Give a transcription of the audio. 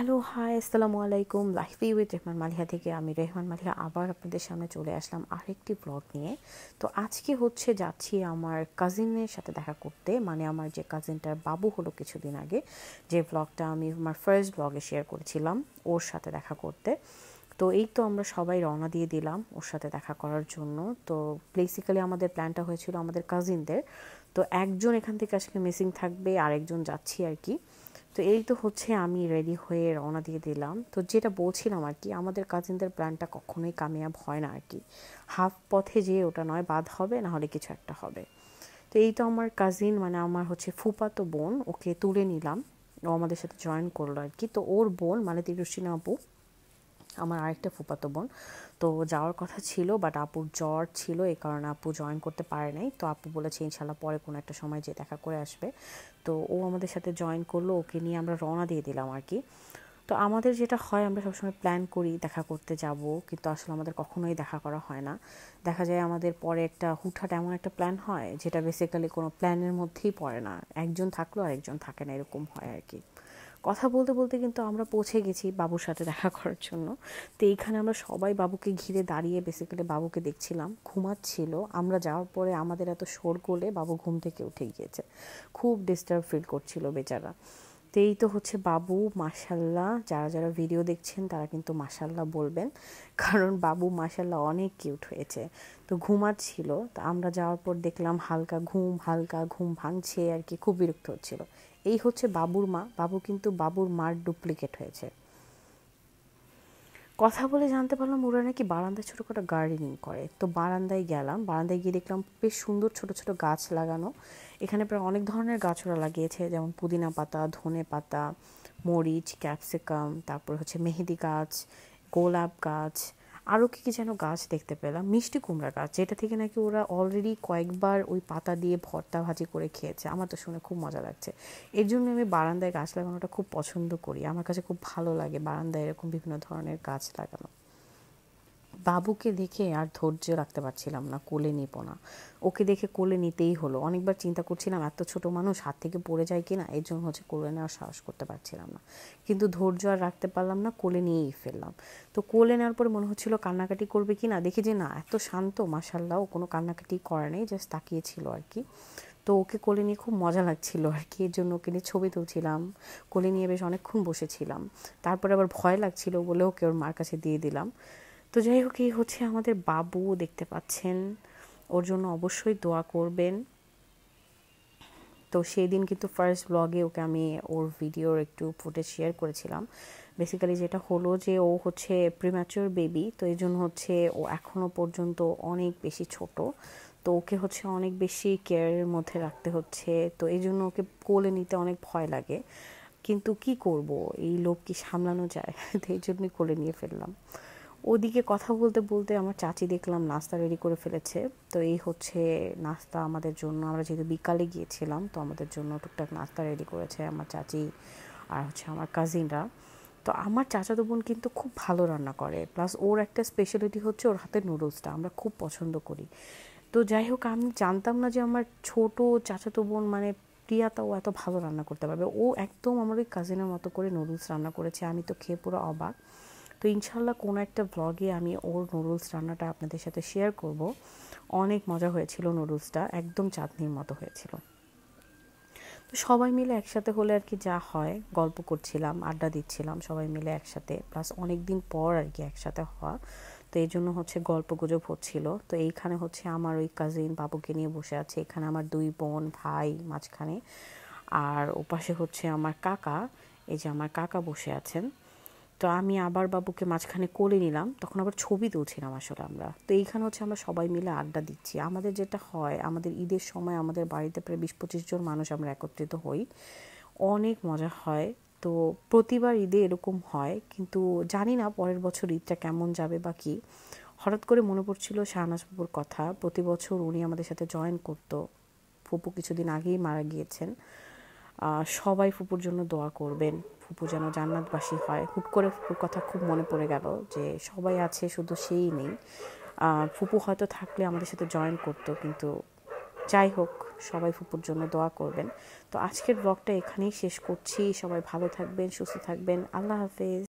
hello hi আসসালামু আলাইকুম লাইফি with Rehman Maliha থেকে আমি রেহমান মালিহা আবার আপনাদের সামনে চলে আসলাম আরেকটি ব্লগ নিয়ে তো আজকে হচ্ছে যাচ্ছি আমার কাজিনের সাথে দেখা করতে মানে আমার যে কাজিনটার বাবু হলো কিছুদিন আগে যে ব্লগটা আমি আমার ফার্স্ট ব্লগে শেয়ার করেছিলাম ওর সাথে দেখা করতে তো এই তো আমরা সবাই রওনা দিয়ে দিলাম ওর সাথে দেখা করার জন্য তো বেসিক্যালি আমাদের প্ল্যানটা হয়েছিল আমাদের কাজিনদের তো একজন এখান থেকে আজকে মিসিং থাকবে আরেকজন যাচ্ছি আর কি তো এই তো হচ্ছে আমি রেডি হয়ে রওনা দিয়ে দিলাম তো যেটা বলছিলাম আর কি আমাদের কাজিনদের প্ল্যানটা কখনোই কামিয়াব হয় না আর কি হাফ পথে যেয়ে ওটা নয় বাদ হবে না হলে কিছু একটা হবে তো এই তো আমার কাজিন মানে আমার হচ্ছে ফুপাতো বোন ওকে তুলে নিলাম ও আমাদের সাথে জয়েন করলো আর কি তো ওর বোন মানে তিরুসিনা আপু আমার আরেকটা ফুপাতো বোন তো যাওয়ার কথা ছিল বাট আপুর জ্বর ছিল এই কারণে আপু জয়েন করতে পারে নাই তো আপু বলেছে ইনশাল্লাহ পরে কোনো একটা সময় যে দেখা করে আসবে তো ও আমাদের সাথে জয়েন করলো ওকে নিয়ে আমরা রওনা দিয়ে দিলাম আর কি তো আমাদের যেটা হয় আমরা সবসময় প্ল্যান করি দেখা করতে যাব কিন্তু আসলে আমাদের কখনোই দেখা করা হয় না দেখা যায় আমাদের পরে একটা হুটহাট এমন একটা প্ল্যান হয় যেটা বেসিক্যালি কোনো প্ল্যানের মধ্যেই পড়ে না একজন থাকলো আর একজন থাকে না এরকম হয় আর কি কথা বলতে বলতে কিন্তু আমরা পৌঁছে গেছি বাবুর সাথে দেখা করার জন্য তো এইখানে আমরা সবাই বাবুকে ঘিরে দাঁড়িয়ে বেসিক্যালি বাবুকে দেখছিলাম ঘুমাচ্ছিল আমরা যাওয়ার পরে আমাদের এত শোর করলে বাবু ঘুম থেকে উঠে গিয়েছে খুব ডিস্টার্ব ফিল করছিল বেচারা তো এই তো হচ্ছে বাবু মাসাল্লাহ যারা যারা ভিডিও দেখছেন তারা কিন্তু মাসাল্লাহ বলবেন কারণ বাবু মাসাল্লাহ অনেক কিউট হয়েছে তো ঘুমাচ্ছিল তো আমরা যাওয়ার পর দেখলাম হালকা ঘুম হালকা ঘুম ভাঙছে আর কি খুব বিরক্ত হচ্ছিল এই হচ্ছে বাবুর মা বাবু কিন্তু বাবুর মার ডুপ্লিকেট হয়েছে কথা বলে জানতে পারলাম ওরা নাকি বারান্দায় ছোটোখাটো গার্ডেনিং করে তো বারান্দায় গেলাম বারান্দায় গিয়ে দেখলাম বেশ সুন্দর ছোট ছোট গাছ লাগানো এখানে প্রায় অনেক ধরনের গাছ ওরা লাগিয়েছে যেমন পুদিনা পাতা ধনে পাতা মরিচ ক্যাপসিকাম তারপর হচ্ছে মেহেদি গাছ গোলাপ গাছ আরও কী কী যেন গাছ দেখতে পেলাম মিষ্টি কুমড়া গাছ যেটা থেকে নাকি ওরা অলরেডি কয়েকবার ওই পাতা দিয়ে ভর্তা ভাজি করে খেয়েছে আমার তো শুনে খুব মজা লাগছে এর জন্য আমি বারান্দায় গাছ লাগানোটা খুব পছন্দ করি আমার কাছে খুব ভালো লাগে বারান্দায় এরকম বিভিন্ন ধরনের গাছ লাগানো বাবুকে দেখে আর ধৈর্য রাখতে পারছিলাম না কোলে নিব না ওকে দেখে কোলে নিতেই হলো অনেকবার চিন্তা করছিলাম এত ছোট মানুষ হাত থেকে পড়ে যায় কি না এর জন্য হচ্ছে কোলে নেওয়ার সাহস করতে পারছিলাম না কিন্তু ধৈর্য আর রাখতে পারলাম না কোলে নিয়েই ফেললাম তো কোলে নেওয়ার পরে মনে হচ্ছিল কান্নাকাটি করবে কি না দেখি যে না এত শান্ত মাসাল্লাহ ও কোনো কান্নাকাটি করে নেই জাস্ট তাকিয়েছিল আর কি তো ওকে কোলে নিয়ে খুব মজা লাগছিল আর কি এর জন্য ওকে নিয়ে ছবি তুলছিলাম কোলে নিয়ে বেশ অনেকক্ষণ বসেছিলাম তারপরে আবার ভয় লাগছিল বলে ওকে ওর মার কাছে দিয়ে দিলাম তো যাই হোক এই হচ্ছে আমাদের বাবু দেখতে পাচ্ছেন ওর জন্য অবশ্যই দোয়া করবেন তো সেই দিন কিন্তু ফার্স্ট ব্লগে ওকে আমি ওর ভিডিওর একটু ফুটেজ শেয়ার করেছিলাম বেসিক্যালি যেটা হলো যে ও হচ্ছে প্রিম্যাচুর বেবি তো এই জন্য হচ্ছে ও এখনও পর্যন্ত অনেক বেশি ছোট তো ওকে হচ্ছে অনেক বেশি কেয়ারের মধ্যে রাখতে হচ্ছে তো এই জন্য ওকে কোলে নিতে অনেক ভয় লাগে কিন্তু কি করব এই লোক কি সামলানো যায় তো এই জন্যই কোলে নিয়ে ফেললাম ওদিকে কথা বলতে বলতে আমার চাচি দেখলাম নাস্তা রেডি করে ফেলেছে তো এই হচ্ছে নাস্তা আমাদের জন্য আমরা যেহেতু বিকালে গিয়েছিলাম তো আমাদের জন্য টুকটাক নাস্তা রেডি করেছে আমার চাচি আর হচ্ছে আমার কাজিনরা তো আমার চাচাতো বোন কিন্তু খুব ভালো রান্না করে প্লাস ওর একটা স্পেশালিটি হচ্ছে ওর হাতের নুডলসটা আমরা খুব পছন্দ করি তো যাই হোক আমি জানতাম না যে আমার ছোট চাচাতো বোন মানে ও এত ভালো রান্না করতে পারবে ও একদম আমার ওই কাজিনের মতো করে নুডলস রান্না করেছে আমি তো খেয়ে পুরো অবাক তো ইনশাল্লাহ কোনো একটা ব্লগে আমি ওর নুডলস রান্নাটা আপনাদের সাথে শেয়ার করব অনেক মজা হয়েছিল নুডলসটা একদম চাঁদনির মতো হয়েছিল তো সবাই মিলে একসাথে হলে আর কি যা হয় গল্প করছিলাম আড্ডা দিচ্ছিলাম সবাই মিলে একসাথে প্লাস অনেক দিন পর আর কি একসাথে হওয়া তো এই জন্য হচ্ছে গল্প গুজব হচ্ছিল তো এইখানে হচ্ছে আমার ওই কাজিন বাবুকে নিয়ে বসে আছে এখানে আমার দুই বোন ভাই মাঝখানে আর ওপাশে হচ্ছে আমার কাকা এই যে আমার কাকা বসে আছেন তো আমি আবার বাবুকে মাঝখানে কোলে নিলাম তখন আবার ছবি তুলছিলাম আসলে আমরা তো এইখানে হচ্ছে আমরা সবাই মিলে আড্ডা দিচ্ছি আমাদের যেটা হয় আমাদের ঈদের সময় আমাদের বাড়িতে প্রায় বিশ পঁচিশ জন মানুষ আমরা একত্রিত হই অনেক মজা হয় তো প্রতিবার ঈদে এরকম হয় কিন্তু জানি না পরের বছর ঈদটা কেমন যাবে বা কি হঠাৎ করে মনে পড়ছিল শাহনাজ বাবুর কথা প্রতি বছর উনি আমাদের সাথে জয়েন করতো ফুপু কিছুদিন আগেই মারা গিয়েছেন সবাই ফুপুর জন্য দোয়া করবেন ফুপু যেন জান্নাতবাসী হয় হুট করে ফুপুর কথা খুব মনে পড়ে গেল যে সবাই আছে শুধু সেই নেই ফুপু হয়তো থাকলে আমাদের সাথে জয়েন করতো কিন্তু যাই হোক সবাই ফুপুর জন্য দোয়া করবেন তো আজকের ব্লগটা এখানেই শেষ করছি সবাই ভালো থাকবেন সুস্থ থাকবেন আল্লাহ হাফেজ